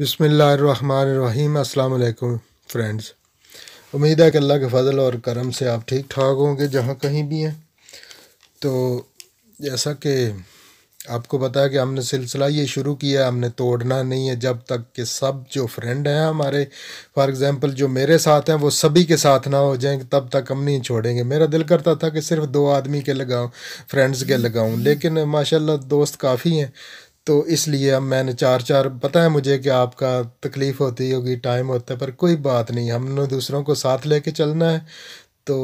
बिसमीम् अल्लाम फ्रेंड्स उम्मीद है कि अल्लाह के फजल और करम से आप ठीक ठाक होंगे जहाँ कहीं भी हैं तो जैसा कि आपको पता है कि हमने सिलसिला ये शुरू किया हमने तोड़ना नहीं है जब तक कि सब जो फ्रेंड हैं हमारे फॉर एग्ज़ाम्पल जो मेरे साथ हैं वो सभी के साथ ना हो जाएं तब तक हम नहीं छोड़ेंगे मेरा दिल करता था कि सिर्फ दो आदमी के लगाऊं फ्रेंड्स के लगाऊं लेकिन माशाल्लाह दोस्त काफ़ी हैं तो इसलिए अब मैंने चार चार पता है मुझे कि आपका तकलीफ़ होती होगी टाइम होता है पर कोई बात नहीं हमने दूसरों को साथ लेके चलना है तो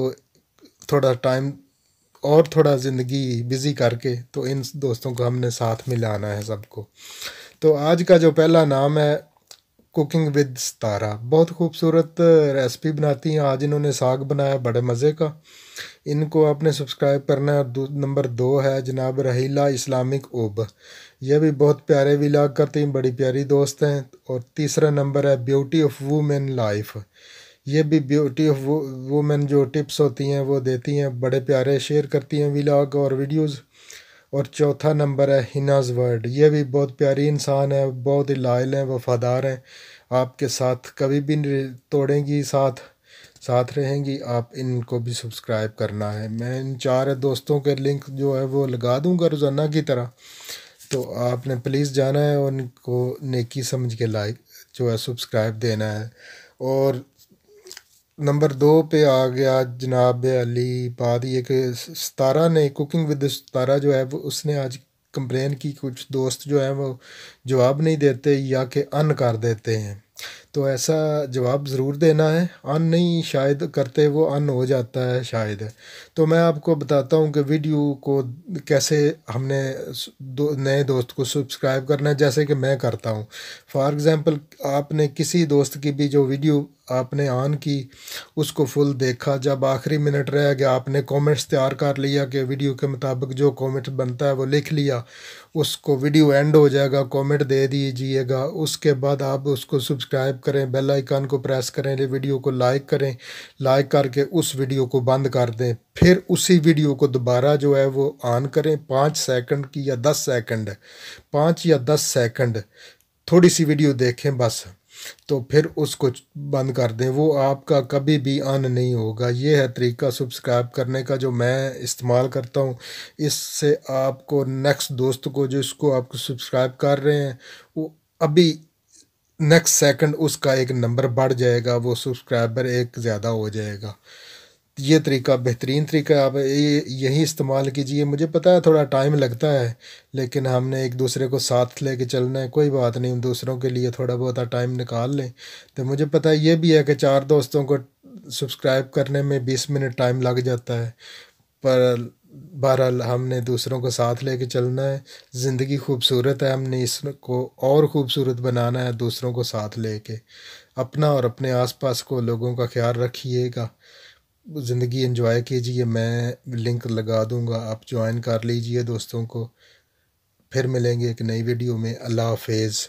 थोड़ा टाइम और थोड़ा ज़िंदगी बिज़ी करके तो इन दोस्तों को हमने साथ मिलाना है सबको तो आज का जो पहला नाम है कुकिंग विद सतारा बहुत खूबसूरत रेसिपी बनाती हैं आज इन्होंने साग बनाया बड़े मज़े का इनको आपने सब्सक्राइब करना है और नंबर दो है जनाब रहीला इस्लामिक ओब यह भी बहुत प्यारे विलाग करती हैं बड़ी प्यारी दोस्त हैं और तीसरा नंबर है ब्यूटी ऑफ वूमेन लाइफ ये भी ब्यूटी ऑफ वूमेन जो टिप्स होती हैं वो देती हैं बड़े प्यारे शेयर करती हैं विलाग और वीडियोज़ और चौथा नंबर है हिनाज वर्ड ये भी बहुत प्यारी इंसान है बहुत ही लायल हैं वफ़ादार हैं आपके साथ कभी भी तोड़ेंगी साथ साथ रहेंगी आप इनको भी सब्सक्राइब करना है मैं इन चार दोस्तों के लिंक जो है वो लगा दूंगा रोज़ाना की तरह तो आपने प्लीज़ जाना है और इनको नेकी समझ के लाइक जो है सब्सक्राइब देना है और नंबर दो पे आ गया जनाब अली बाद ये कि सतारा ने कुकिंग विद सतारा जो है वो उसने आज कंप्लेन की कुछ दोस्त जो हैं वो जवाब नहीं देते या कि अन कर देते हैं तो ऐसा जवाब ज़रूर देना है अन नहीं शायद करते वो अन हो जाता है शायद तो मैं आपको बताता हूँ कि वीडियो को कैसे हमने दो नए दोस्त को सब्सक्राइब करना है जैसे कि मैं करता हूँ फॉर एग्ज़ाम्पल आपने किसी दोस्त की भी जो वीडियो आपने ऑन की उसको फुल देखा जब आखिरी मिनट रह गया आपने कमेंट्स तैयार कर लिया कि वीडियो के मुताबिक जो कमेंट बनता है वो लिख लिया उसको वीडियो एंड हो जाएगा कमेंट दे दीजिएगा उसके बाद आप उसको सब्सक्राइब करें बेल आइकन को प्रेस करें वीडियो को लाइक करें लाइक करके उस वीडियो को बंद कर दें फिर उसी वीडियो को दोबारा जो है वो ऑन करें पाँच सेकेंड की या दस सेकेंड पाँच या दस सेकेंड थोड़ी सी वीडियो देखें बस तो फिर उसको बंद कर दें वो आपका कभी भी अन नहीं होगा ये है तरीका सब्सक्राइब करने का जो मैं इस्तेमाल करता हूँ इससे आपको नेक्स्ट दोस्त को जो इसको आप सब्सक्राइब कर रहे हैं वो अभी नेक्स्ट सेकंड उसका एक नंबर बढ़ जाएगा वो सब्सक्राइबर एक ज़्यादा हो जाएगा ये तरीका बेहतरीन तरीका आप यही इस्तेमाल कीजिए मुझे पता है थोड़ा टाइम लगता है लेकिन हमने एक दूसरे को साथ लेके चलना है कोई बात नहीं दूसरों के लिए थोड़ा बहुत टाइम निकाल लें तो मुझे पता है ये भी है कि चार दोस्तों को सब्सक्राइब करने में बीस मिनट टाइम लग जाता है पर बहरहाल हमने दूसरों को साथ लेके चलना है ज़िंदगी खूबसूरत है हमने इसको और ख़ूबसूरत बनाना है दूसरों को साथ लेके अपना और अपने आसपास को लोगों का ख्याल रखिएगा ज़िंदगी इंजॉय कीजिए मैं लिंक लगा दूँगा आप ज्वाइन कर लीजिए दोस्तों को फिर मिलेंगे एक नई वीडियो में अल्लाह हाफिज़